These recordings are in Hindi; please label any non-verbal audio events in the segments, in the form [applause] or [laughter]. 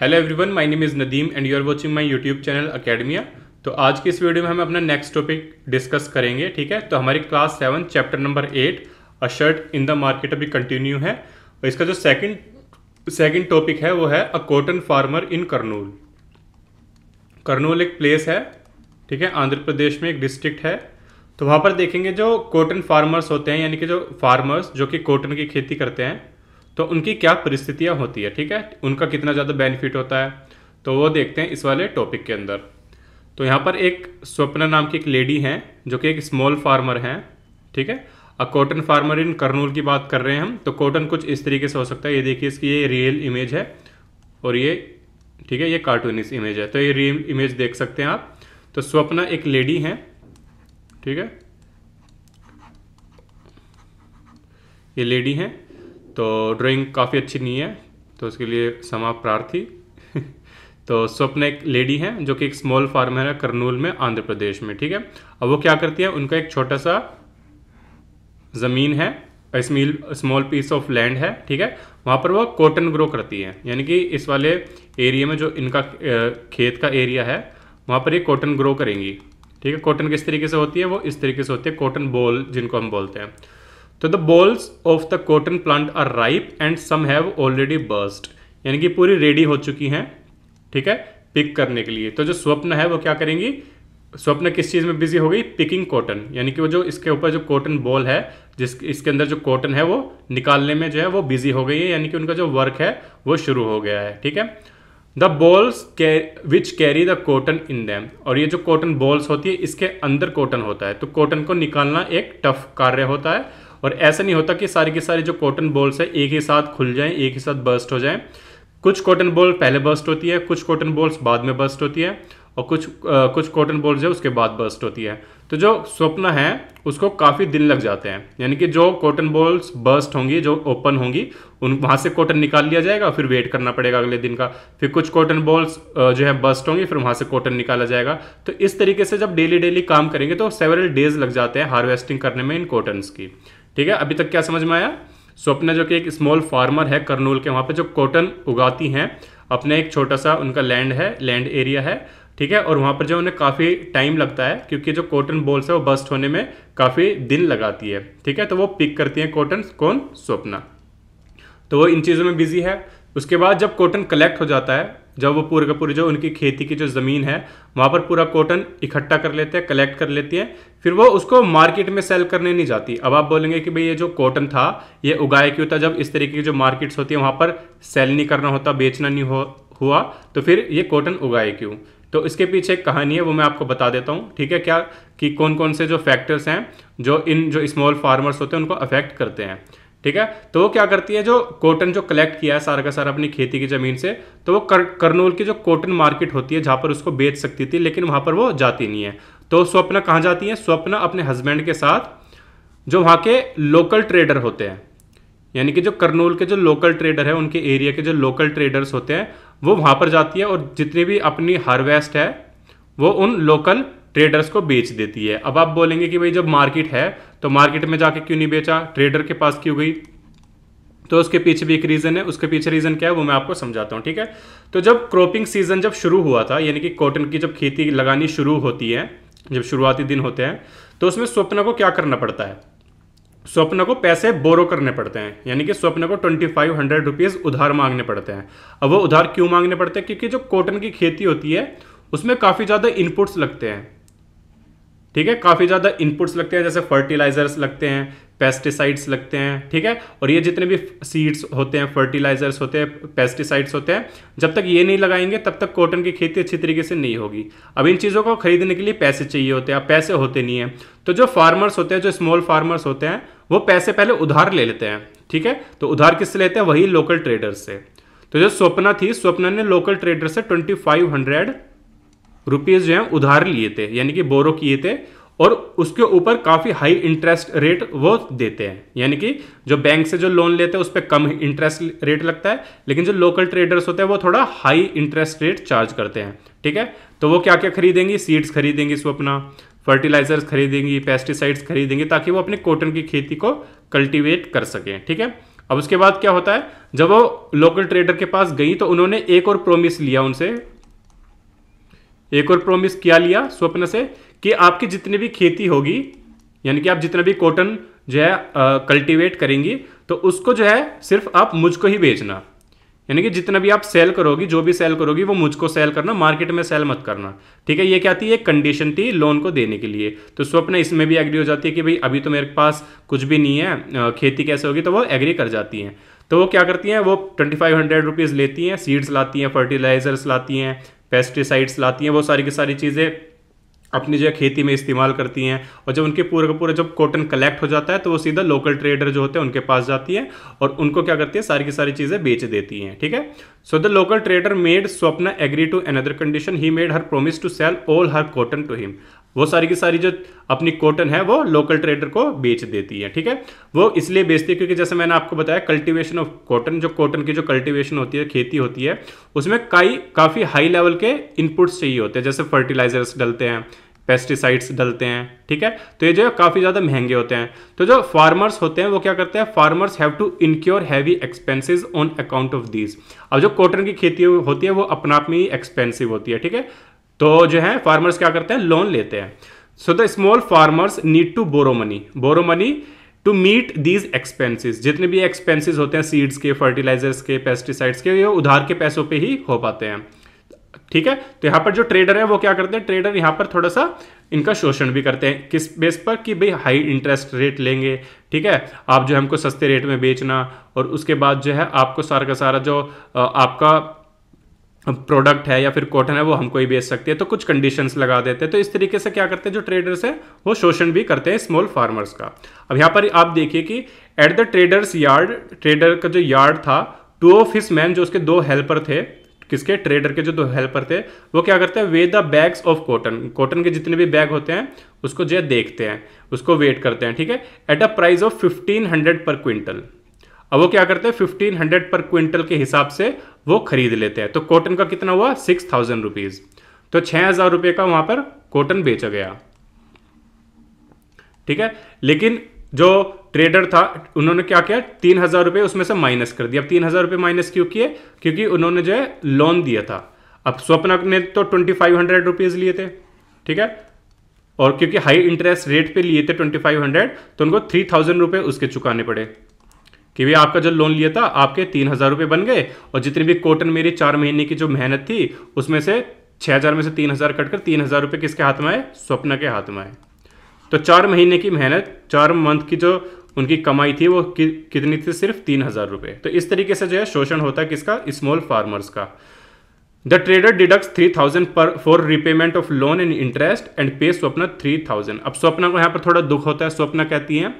Hello everyone my name is Nadeem and you are watching my YouTube channel Academia तो आज की इस वीडियो में हम अपना नेक्स्ट टॉपिक डिस्कस करेंगे ठीक है तो हमारी class seven chapter number eight a shirt in the market अभी कंटिन्यू है और इसका जो सेकंड सेकंड टॉपिक है वो है a cotton farmer in Kurnool Kurnool एक प्लेस है ठीक है आंध्र प्रदेश में एक डिस्ट्रिक्ट है तो वहाँ पर देखेंगे जो कॉटन फार्मर्स होते हैं यानी कि जो फार्मर्स जो कि कॉटन की खेती करते हैं तो उनकी क्या परिस्थितियाँ होती है ठीक है उनका कितना ज़्यादा बेनिफिट होता है तो वो देखते हैं इस वाले टॉपिक के अंदर तो यहाँ पर एक स्वप्ना नाम की एक लेडी हैं जो कि एक स्मॉल फार्मर हैं ठीक है a cotton farmer in Kurnool की बात कर रहे हैं हम तो कॉटन कुछ इस तरीके से हो सकता है ये देखिए इसकी ये रियल इमेज है और ये ठीक है ये कार्टूनिस इमेज है तो ये रियल इमेज देख सकते हैं आप तो स्वप्ना एक लेडी हैं ठीक है ये लेडी हैं तो ड्राइंग काफ़ी अच्छी नहीं है तो उसके लिए समाप्त प्रार्थी [laughs] तो स्वप्न एक लेडी हैं जो कि एक स्मॉल फार्मर है करनूल में आंध्र प्रदेश में ठीक है अब वो क्या करती है उनका एक छोटा सा ज़मीन है small small piece of land है ठीक है वहाँ पर वो कॉटन ग्रो करती है यानी कि इस वाले एरिया में जो इनका खेत का एरिया है वहाँ पर ये कॉटन ग्रो करेंगी ठीक है कॉटन किस तरीके से होती है वो इस तरीके से होती है कॉटन बॉल जिनको हम बोलते हैं तो the bolls of the cotton plant are ripe and some have already burst यानी कि पूरी रेडी हो चुकी हैं ठीक है पिक करने के लिए तो जो स्वप्न है वो क्या करेंगी स्वप्न किस चीज़ में बिजी हो गई पिकिंग कॉटन यानी कि वो जो इसके ऊपर जो कॉटन बॉल है जिस इसके अंदर जो कॉटन है वो निकालने में जो है वो बिजी हो गई है यानी कि उनका जो वर्क है वो शुरू हो गया है ठीक है the bolls which carry the cotton in them और ये जो कॉटन बॉल्स होती है इसके अंदर कॉटन होता है तो कॉटन को निकालना एक टफ कार्य होता है और ऐसा नहीं होता कि सारे के सारे जो कॉटन बॉल्स है एक ही साथ खुल जाएं एक ही साथ बर्स्ट हो जाएं कुछ कॉटन बॉल पहले बर्स्ट होती है कुछ कॉटन बॉल्स बाद में बर्स्ट होती है और कुछ आ, कुछ कॉटन बॉल्स है उसके बाद बर्स्ट होती है तो जो स्वप्न है उसको काफ़ी दिन लग जाते हैं यानी कि जो कॉटन बॉल्स बर्स्ट होंगी जो ओपन होंगी उन वहाँ से कॉटन निकाल लिया जाएगा फिर वेट करना पड़ेगा अगले दिन का फिर कुछ कॉटन बॉल्स जो है बस्ट होंगी फिर वहाँ से कॉटन निकाला जाएगा तो इस तरीके से जब डेली डेली काम करेंगे तो सेवरल डेज लग जाते हैं हार्वेस्टिंग करने में इन कॉटन्स की ठीक है अभी तक क्या समझ में आया स्वप्न जो कि एक स्मॉल फार्मर है करनूल के वहाँ पे जो कॉटन उगाती हैं अपने एक छोटा सा उनका लैंड है लैंड एरिया है ठीक है और वहाँ पर जो उन्हें काफ़ी टाइम लगता है क्योंकि जो कॉटन बॉल्स है वो बस्ट होने में काफ़ी दिन लगाती है ठीक है तो वो पिक करती हैं कॉटन कौन स्वप्न तो वो इन चीज़ों में बिजी है उसके बाद जब कॉटन कलेक्ट हो जाता है जब वो पूरे का पूरी जो उनकी खेती की जो ज़मीन है वहाँ पर पूरा कॉटन इकट्ठा कर लेते हैं कलेक्ट कर लेती है फिर वो उसको मार्केट में सेल करने नहीं जाती अब आप बोलेंगे कि भाई ये जो कॉटन था ये उगाए क्यों था जब इस तरीके की जो मार्केट्स होती है वहाँ पर सेल नहीं करना होता बेचना नहीं हो हुआ तो फिर ये कॉटन उगाए क्यों तो इसके पीछे एक कहानी है वो मैं आपको बता देता हूँ ठीक है क्या कि कौन कौन से जो फैक्टर्स हैं जो इन जो स्मॉल फार्मर्स होते हैं उनको अफेक्ट करते हैं ठीक है तो वो क्या करती है जो कॉटन जो कलेक्ट किया है सारा का सारा अपनी खेती की ज़मीन से तो वो कर, करनूल की जो कॉटन मार्केट होती है जहां पर उसको बेच सकती थी लेकिन वहां पर वो जाती नहीं है तो स्वप्न कहाँ जाती है स्वप्न अपने हस्बैंड के साथ जो वहां के लोकल ट्रेडर होते हैं यानी कि जो करनूल के जो लोकल ट्रेडर है उनके एरिया के जो लोकल ट्रेडर्स होते हैं वो वहां पर जाती है और जितनी भी अपनी हार्वेस्ट है वो उन लोकल ट्रेडर्स को बेच देती है अब आप बोलेंगे कि भाई जब मार्केट है तो मार्केट में जाके क्यों नहीं बेचा ट्रेडर के पास क्यों गई तो उसके पीछे भी एक रीज़न है उसके पीछे रीज़न क्या है वो मैं आपको समझाता हूँ ठीक है तो जब क्रॉपिंग सीजन जब शुरू हुआ था यानी कि कॉटन की जब खेती लगानी शुरू होती है जब शुरुआती दिन होते हैं तो उसमें स्वप्न को क्या करना पड़ता है स्वप्न को पैसे बोरो करने पड़ते हैं यानी कि स्वप्न को ट्वेंटी फाइव हंड्रेड रुपीज़ उधार मांगने पड़ते हैं अब वो उधार क्यों मांगने पड़ते हैं क्योंकि जो कॉटन की खेती होती है उसमें काफ़ी ज़्यादा इनपुट्स लगते हैं ठीक है काफ़ी ज़्यादा इनपुट्स लगते हैं जैसे फर्टिलाइजर्स लगते हैं पेस्टिसाइड्स लगते हैं ठीक है और ये जितने भी सीड्स होते हैं फर्टिलाइजर्स होते हैं पेस्टिसाइड्स होते हैं जब तक ये नहीं लगाएंगे तब तक कॉटन की खेती अच्छी तरीके से नहीं होगी अब इन चीज़ों को खरीदने के लिए पैसे चाहिए होते हैं अब पैसे होते नहीं हैं तो जो फार्मर्स होते हैं जो स्मॉल फार्मर्स होते हैं वो पैसे पहले उधार ले लेते हैं ठीक है तो उधार किससे लेते हैं वही लोकल ट्रेडर्स से तो जो स्वप्ना थी स्वप्ना ने लोकल ट्रेडर से ट्वेंटी फाइव हंड्रेड रुपीज़ जो है उधार लिए थे यानी कि बोरो किए थे और उसके ऊपर काफ़ी हाई इंटरेस्ट रेट वो देते हैं यानी कि जो बैंक से जो लोन लेते हैं उस पर कम इंटरेस्ट रेट लगता है लेकिन जो लोकल ट्रेडर्स होते हैं वो थोड़ा हाई इंटरेस्ट रेट चार्ज करते हैं ठीक है तो वो क्या क्या खरीदेंगी सीड्स खरीदेंगी इसको अपना फर्टिलाइजर्स खरीदेंगी पेस्टिसाइड्स खरीदेंगी ताकि वो अपने कॉटन की खेती को कल्टिवेट कर सकें ठीक है अब उसके बाद क्या होता है जब वो लोकल ट्रेडर के पास गई तो उन्होंने एक और प्रोमिस लिया उनसे एक और प्रोमिस किया लिया स्वप्न से कि आपकी जितनी भी खेती होगी यानी कि आप जितना भी कॉटन जो है कल्टीवेट करेंगी तो उसको जो है सिर्फ आप मुझको ही बेचना यानी कि जितना भी आप सेल करोगी जो भी सेल करोगी वो मुझको सेल करना मार्केट में सेल मत करना ठीक है ये क्या थी एक कंडीशन थी लोन को देने के लिए तो स्वप्न इसमें भी एग्री हो जाती है कि भाई अभी तो मेरे पास कुछ भी नहीं है खेती कैसे होगी तो वो एग्री कर जाती हैं तो वो क्या करती हैं वो ट्वेंटी फाइव हंड्रेड रुपीज़ लेती हैं सीड्स लाती हैं फर्टिलाइजर्स लाती हैं पेस्टिसाइड्स लाती हैं वो सारी की सारी चीज़ें अपनी जो है खेती में इस्तेमाल करती हैं और जब उनके पूरे का पूरा जब कॉटन कलेक्ट हो जाता है तो वो सीधा लोकल ट्रेडर जो होते हैं उनके पास जाती है और उनको क्या करती है सारी की सारी चीज़ें बेच देती हैं ठीक है so the local trader made Swapna agree to another condition he made her promise to sell all her cotton to him वो सारी की सारी जो अपनी कॉटन है वो लोकल ट्रेडर को बेच देती है ठीक है वो इसलिए बेचती है क्योंकि जैसे मैंने आपको बताया कल्टीवेशन ऑफ कॉटन जो कॉटन की जो कल्टीवेशन होती है खेती होती है उसमें कई काफ़ी हाई लेवल के इनपुट्स चाहिए होते हैं जैसे फर्टिलाइजर्स डलते हैं पेस्टिसाइड्स डलते हैं ठीक है तो ये जो है काफ़ी ज़्यादा महंगे होते हैं तो जो फार्मर्स होते हैं वो क्या करते हैं farmers have to incur heavy expenses on account of these अब जो कॉटन की खेती होती है वो अपना आप में ही एक्सपेंसिव होती है ठीक है तो जो है फार्मर्स क्या करते हैं लोन लेते हैं so the small farmers need to borrow money borrow money to meet these expenses जितने भी एक्सपेंसिस होते हैं सीड्स के फर्टिलाइजर्स के पेस्टिसाइड्स के ये उधार के पैसों पे ही हो पाते हैं ठीक है तो यहाँ पर जो ट्रेडर है वो क्या करते हैं ट्रेडर यहाँ पर थोड़ा सा इनका शोषण भी करते हैं किस बेस पर कि भाई हाई इंटरेस्ट रेट लेंगे ठीक है आप जो हमको सस्ते रेट में बेचना और उसके बाद जो है आपको सारा का सारा जो आपका प्रोडक्ट है या फिर कॉटन है वो हमको ही बेच सकती है तो कुछ कंडीशंस लगा देते हैं तो इस तरीके से क्या करते हैं जो ट्रेडर्स हैं वो शोषण भी करते हैं स्मॉल फार्मर्स का अब यहाँ पर आप देखिए कि at the traders yard trader का जो यार्ड था टू ऑफ हिस मैन जो उसके दो हेल्पर थे किसके ट्रेडर के जो दो हेल्पर थे वो क्या करते हैं weigh the bags of cotton cotton के जितने भी बैग होते हैं उसको जो देखते हैं उसको वेट करते हैं ठीक है at a price of fifteen hundred per quintal अब वो क्या करते हैं फिफ्टीन हंड्रेड पर क्विंटल के हिसाब से वो खरीद लेते हैं तो कॉटन का कितना हुआ सिक्स थाउजेंड रुपीज़ तो छह हज़ार रुपए का वहां पर कॉटन बेचा गया ठीक है लेकिन जो ट्रेडर था उन्होंने क्या किया तीन हज़ार रुपए उसमें से माइनस कर दिया अब तीन हज़ार रुपये माइनस क्यों किए क्योंकि उन्होंने जो है लोन दिया था अब स्वप्न ने तो ट्वेंटी फाइव हंड्रेड रुपीज़ लिए थे ठीक है और क्योंकि हाई इंटरेस्ट रेट पे लिए थे ट्वेंटी फाइव हंड्रेड तो उनको थ्री थाउजेंड रुपए उसके चुकाने पड़े कि भाई आपका जो लोन लिया था आपके तीन हज़ार रुपये बन गए और जितनी भी कॉटन मेरी चार महीने की जो मेहनत थी उसमें से छः हज़ार में से तीन हज़ार कटकर तीन हज़ार रुपये किसके हाथ में आए स्वप्न के हाथ में आए तो चार महीने की मेहनत चार मंथ की जो उनकी कमाई थी वो कि, कितनी थी सिर्फ तीन हज़ार रुपये तो इस तरीके से जो है शोषण होता है किसका स्मॉल फार्मर्स का the trader deduct three thousand per for repayment of loan and interest and pay Swapna three thousand अब स्वप्न को यहाँ पर थोड़ा दुख होता है स्वप्न कहती है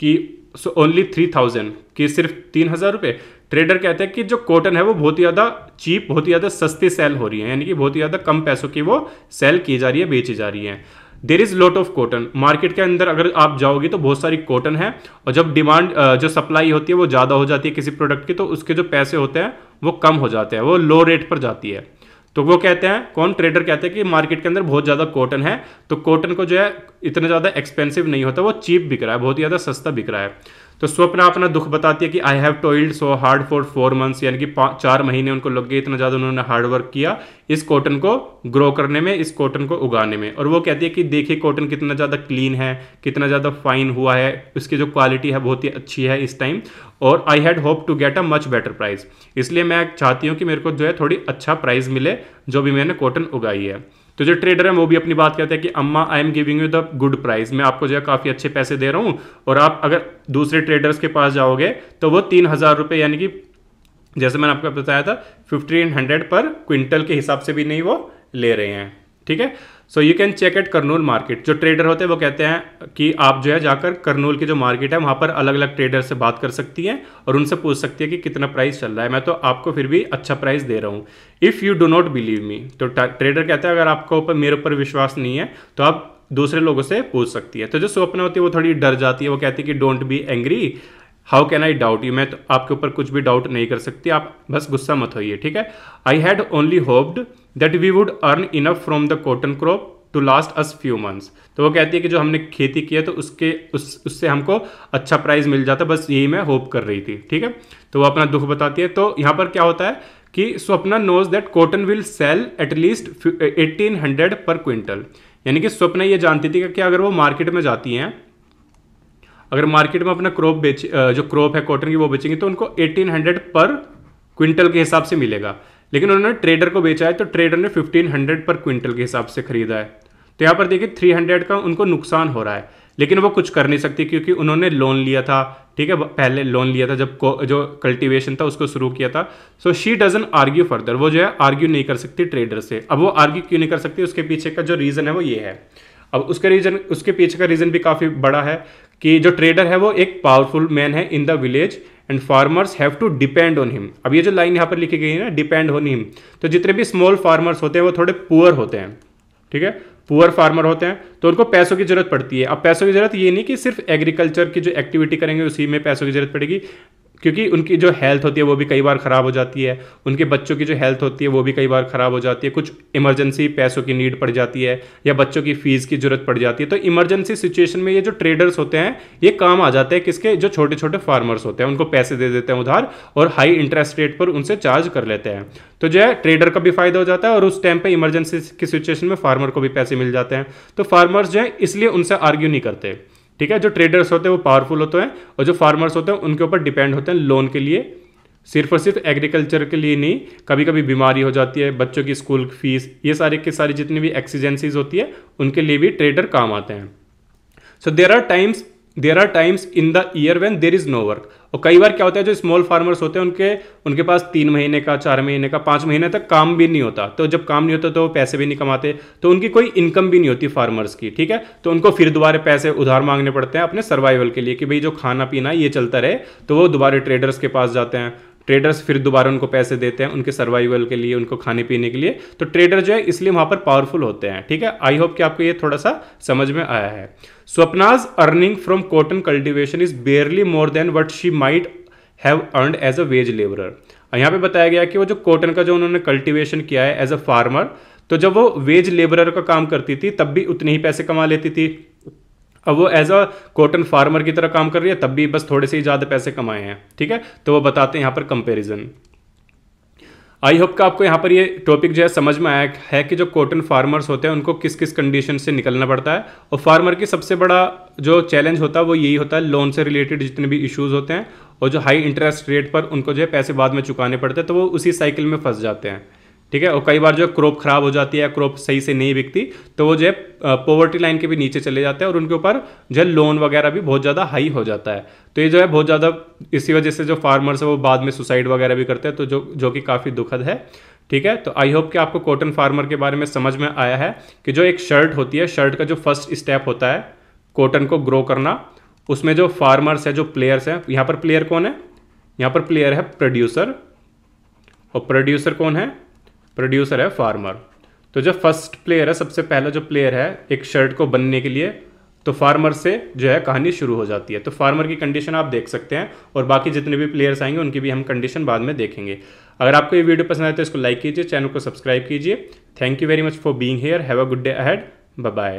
कि सो ओनली थ्री थाउजेंड कि सिर्फ तीन हज़ार रुपये ट्रेडर कहते हैं कि जो कॉटन है वो बहुत ही ज़्यादा चीप बहुत ही ज़्यादा सस्ती सेल हो रही है यानी कि बहुत ही ज़्यादा कम पैसों की वो सेल की जा रही है बेची जा रही है there is lot of cotton market के अंदर अगर आप जाओगे तो बहुत सारी कॉटन है और जब डिमांड जो सप्लाई होती है वो ज़्यादा हो जाती है किसी प्रोडक्ट की तो उसके जो पैसे होते हैं वो कम हो जाते हैं वो लो रेट पर जाती है तो वो कहते हैं कौन ट्रेडर कहते हैं कि मार्केट के अंदर बहुत ज़्यादा कॉटन है तो कॉटन को जो है इतना ज़्यादा एक्सपेंसिव नहीं होता वो चीप बिक रहा है बहुत ही ज़्यादा सस्ता बिक रहा है तो स्वप्न अपना दुख बताती है कि I have toiled so hard for four months यानी कि चार महीने उनको लग गए इतना ज़्यादा उन्होंने हार्ड वर्क किया इस कॉटन को ग्रो करने में इस कॉटन को उगाने में और वो कहती है कि देखिए कॉटन कितना ज़्यादा क्लीन है कितना ज़्यादा फाइन हुआ है उसकी जो क्वालिटी है बहुत ही अच्छी है इस टाइम और I had hope to get a much better price इसलिए मैं चाहती हूँ कि मेरे को जो है थोड़ी अच्छा प्राइस मिले जो भी मैंने कॉटन उगाई है तो जो ट्रेडर है वो भी अपनी बात कहते हैं कि अम्मा I am giving you the good price मैं आपको जो है काफ़ी अच्छे पैसे दे रहा हूँ और आप अगर दूसरे ट्रेडर्स के पास जाओगे तो वो तीन हज़ार रुपये यानी कि जैसे मैंने आपको बताया था फिफ्टीन हंड्रेड पर क्विंटल के हिसाब से भी नहीं वो ले रहे हैं ठीक है so you can check at Kurnool market जो ट्रेडर होते हैं वो कहते हैं कि आप जो है जाकर करनूल की जो मार्केट है वहाँ पर अलग अलग ट्रेडर से बात कर सकती हैं और उनसे पूछ सकती है कि कितना प्राइस चल रहा है मैं तो आपको फिर भी अच्छा प्राइस दे रहा हूँ if you do not believe me तो ट्रेडर कहते हैं अगर आपको ऊपर मेरे ऊपर विश्वास नहीं है तो आप दूसरे लोगों से पूछ सकती है तो जो स्वप्न होती है वो थोड़ी डर जाती है वो कहती है कि don't be angry how can I doubt you मैं तो आपके ऊपर कुछ भी डाउट नहीं कर सकती आप बस गुस्सा मत होइए ठीक है I had only hoped that we would earn enough from the cotton crop to last us few months तो वो कहती है कि जो हमने खेती की है तो उसके उस उससे हमको अच्छा प्राइस मिल जाता बस यही मैं होप कर रही थी ठीक है तो वो अपना दुख बताती है तो यहाँ पर क्या होता है कि Swapna knows that cotton will sell at least eighteen hundred per quintal यानी कि स्वप्न ये जानती थी कि अगर वो मार्केट में जाती हैं अगर मार्केट में अपना क्रॉप बेच जो क्रॉप है कॉटन की वो बेचेंगे तो उनको 1800 पर क्विंटल के हिसाब से मिलेगा लेकिन उन्होंने ट्रेडर को बेचा है तो ट्रेडर ने 1500 पर क्विंटल के हिसाब से खरीदा है तो यहाँ पर देखिए 300 का उनको नुकसान हो रहा है लेकिन वो कुछ कर नहीं सकती क्योंकि उन्होंने लोन लिया था ठीक है पहले लोन लिया था जब जो कल्टिवेशन था उसको शुरू किया था so she doesn't argue further वो जो है आर्ग्यू नहीं कर सकती ट्रेडर से अब वो आर्ग्यू क्यों नहीं कर सकती उसके पीछे का जो रीज़न है वो ये है अब उसका रीज़न उसके पीछे का रीज़न भी काफ़ी बड़ा है कि जो ट्रेडर है वो एक पावरफुल मैन है in the village and farmers have to depend on him अब ये जो लाइन यहाँ पर लिखी गई है ना डिपेंड ऑन हिम तो जितने भी स्मॉल फार्मर्स होते हैं वो थोड़े पुअर होते हैं ठीक है पुअर फार्मर होते हैं तो उनको पैसों की जरूरत पड़ती है अब पैसों की जरूरत ये नहीं कि सिर्फ एग्रीकल्चर की जो एक्टिविटी करेंगे उसी में पैसों की जरूरत पड़ेगी क्योंकि उनकी जो हेल्थ होती है वो भी कई बार ख़राब हो जाती है उनके बच्चों की जो हेल्थ होती है वो भी कई बार ख़राब हो जाती है कुछ इमरजेंसी पैसों की नीड पड़ जाती है या बच्चों की फ़ीस की ज़रूरत पड़ जाती है तो इमरजेंसी सिचुएशन में ये जो ट्रेडर्स होते हैं ये काम आ जाते हैं किसके जो छोटे छोटे फार्मर्स होते हैं उनको पैसे दे देते हैं उधार और हाई इंटरेस्ट रेट पर उनसे चार्ज कर लेते हैं तो जो है ट्रेडर का भी फायदा हो जाता है और उस टाइम पर इमरजेंसी की सिचुएशन में फार्मर को भी पैसे मिल जाते हैं तो फार्मर्स जो है इसलिए उनसे आर्ग्यू नहीं करते ठीक है जो ट्रेडर्स होते हैं वो पावरफुल होते हैं और जो फार्मर्स होते हैं उनके ऊपर डिपेंड होते हैं लोन के लिए सिर्फ और सिर्फ एग्रीकल्चर के लिए नहीं कभी कभी बीमारी हो जाती है बच्चों की स्कूल फीस ये सारे के सारे जितनी भी एक्सीजेंसीज होती है उनके लिए भी ट्रेडर काम आते हैं so there are times there are times in the year when there is no work और कई बार क्या होता है जो स्मॉल फार्मर्स होते हैं उनके उनके पास तीन महीने का चार महीने का पाँच महीने तक काम भी नहीं होता तो जब काम नहीं होता तो पैसे भी नहीं कमाते तो उनकी कोई इनकम भी नहीं होती फार्मर्स की ठीक है तो उनको फिर दोबारा पैसे उधार मांगने पड़ते हैं अपने सर्वाइवल के लिए कि भाई जो खाना पीना ये चलता रहे तो वो दोबारा ट्रेडर्स के पास जाते हैं ट्रेडर्स फिर दोबारा उनको पैसे देते हैं उनके सर्वाइवल के लिए उनको खाने पीने के लिए तो ट्रेडर जो है इसलिए वहाँ पर पावरफुल होते हैं ठीक है आई होप कि आपको ये थोड़ा सा समझ में आया है Swapna's earning from cotton cultivation is barely more than what she might have earned as a wage laborer. यहाँ पे बताया गया कि वो जो कॉटन का जो उन्होंने कल्टिवेशन किया है एज अ फार्मर तो जब वो वेज लेबरर का काम करती थी तब भी उतने ही पैसे कमा लेती थी अब वो एज अ कॉटन फार्मर की तरह काम कर रही है तब भी बस थोड़े से ही ज़्यादा पैसे कमाए हैं ठीक है तो वो बताते हैं यहाँ पर कंपेरिजन आई होप का आपको यहाँ पर ये टॉपिक जो है समझ में आया है कि जो कॉटन फार्मर्स होते हैं उनको किस किस कंडीशन से निकलना पड़ता है और फार्मर की सबसे बड़ा जो चैलेंज होता है वो यही होता है लोन से रिलेटेड जितने भी इश्यूज़ होते हैं और जो हाई इंटरेस्ट रेट पर उनको जो है पैसे बाद में चुकाने पड़ते हैं तो वो उसी साइकिल में फंस जाते हैं ठीक है और कई बार जो क्रॉप खराब हो जाती है क्रॉप सही से नहीं बिकती तो वो जो है पॉवर्टी लाइन के भी नीचे चले जाते हैं और उनके ऊपर जो है लोन वगैरह भी बहुत ज़्यादा हाई हो जाता है तो ये जो है बहुत ज़्यादा इसी वजह से जो फार्मर्स है वो बाद में सुसाइड वगैरह भी करते हैं तो जो जो कि काफ़ी दुखद है ठीक है तो आई होप कि आपको कॉटन फार्मर के बारे में समझ में आया है कि जो एक शर्ट होती है शर्ट का जो फर्स्ट स्टेप होता है कॉटन को ग्रो करना उसमें जो फार्मर्स है जो प्लेयर्स हैं यहाँ पर प्लेयर कौन है यहाँ पर प्लेयर है प्रोड्यूसर और प्रोड्यूसर कौन है प्रोड्यूसर है फार्मर तो जो फर्स्ट प्लेयर है सबसे पहला जो प्लेयर है एक शर्ट को बनने के लिए तो फार्मर से जो है कहानी शुरू हो जाती है तो फार्मर की कंडीशन आप देख सकते हैं और बाकी जितने भी प्लेयर्स आएंगे उनकी भी हम कंडीशन बाद में देखेंगे अगर आपको ये वीडियो पसंद आए तो इसको लाइक कीजिए चैनल को सब्सक्राइब कीजिए thank you very much for being here have a good day ahead bye